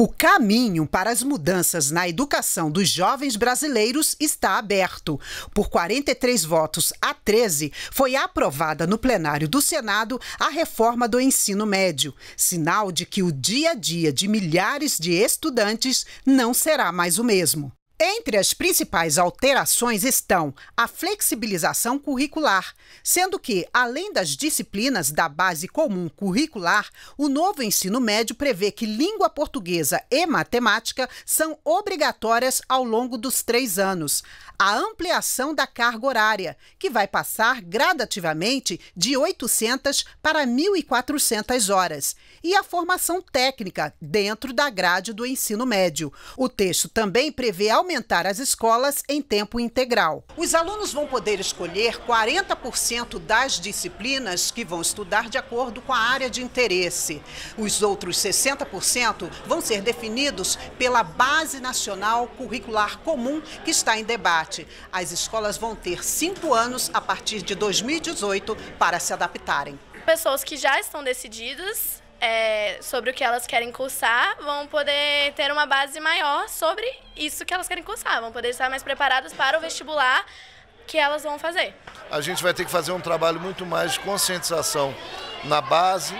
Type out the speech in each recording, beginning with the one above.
O caminho para as mudanças na educação dos jovens brasileiros está aberto. Por 43 votos a 13, foi aprovada no plenário do Senado a reforma do ensino médio, sinal de que o dia a dia de milhares de estudantes não será mais o mesmo. Entre as principais alterações estão a flexibilização curricular, sendo que, além das disciplinas da base comum curricular, o novo ensino médio prevê que língua portuguesa e matemática são obrigatórias ao longo dos três anos. A ampliação da carga horária, que vai passar gradativamente de 800 para 1.400 horas, e a formação técnica dentro da grade do ensino médio. O texto também prevê a aumentar as escolas em tempo integral. Os alunos vão poder escolher 40% das disciplinas que vão estudar de acordo com a área de interesse. Os outros 60% vão ser definidos pela Base Nacional Curricular Comum, que está em debate. As escolas vão ter cinco anos a partir de 2018 para se adaptarem. Pessoas que já estão decididas é, sobre o que elas querem cursar, vão poder ter uma base maior sobre isso que elas querem cursar, vão poder estar mais preparadas para o vestibular que elas vão fazer. A gente vai ter que fazer um trabalho muito mais de conscientização na base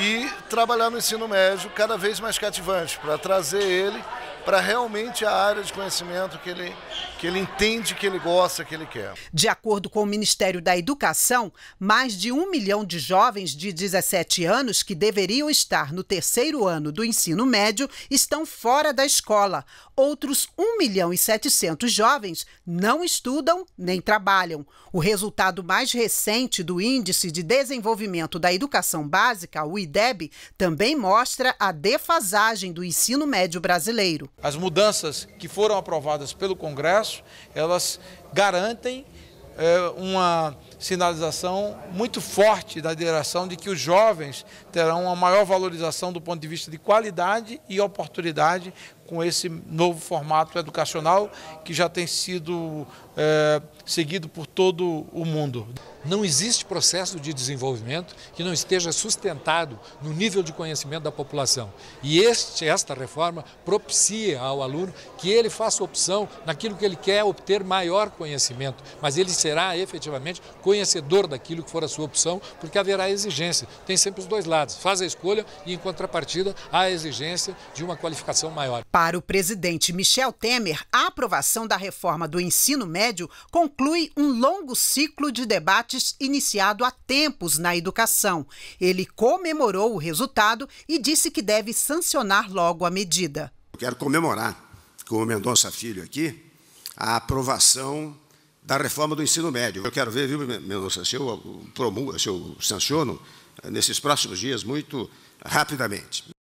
e trabalhar no ensino médio cada vez mais cativante para trazer ele para realmente a área de conhecimento que ele, que ele entende, que ele gosta, que ele quer. De acordo com o Ministério da Educação, mais de um milhão de jovens de 17 anos que deveriam estar no terceiro ano do ensino médio estão fora da escola. Outros 1 milhão e 700 jovens não estudam nem trabalham. O resultado mais recente do Índice de Desenvolvimento da Educação Básica, o IDEB, também mostra a defasagem do ensino médio brasileiro. As mudanças que foram aprovadas pelo Congresso, elas garantem é, uma sinalização muito forte da direção de que os jovens terão uma maior valorização do ponto de vista de qualidade e oportunidade com esse novo formato educacional que já tem sido é, seguido por todo o mundo. Não existe processo de desenvolvimento que não esteja sustentado no nível de conhecimento da população. E este, esta reforma propicia ao aluno que ele faça opção naquilo que ele quer obter maior conhecimento, mas ele será efetivamente conhecedor daquilo que for a sua opção, porque haverá exigência. Tem sempre os dois lados. Faz a escolha e, em contrapartida, há a exigência de uma qualificação maior. Para o presidente Michel Temer, a aprovação da reforma do ensino médio conclui um longo ciclo de debates iniciado há tempos na educação. Ele comemorou o resultado e disse que deve sancionar logo a medida. Eu quero comemorar com o Mendonça Filho aqui a aprovação da reforma do ensino médio. Eu quero ver, viu, Mendonça, se eu, uh, se eu sanciono eh, nesses próximos dias muito rapidamente.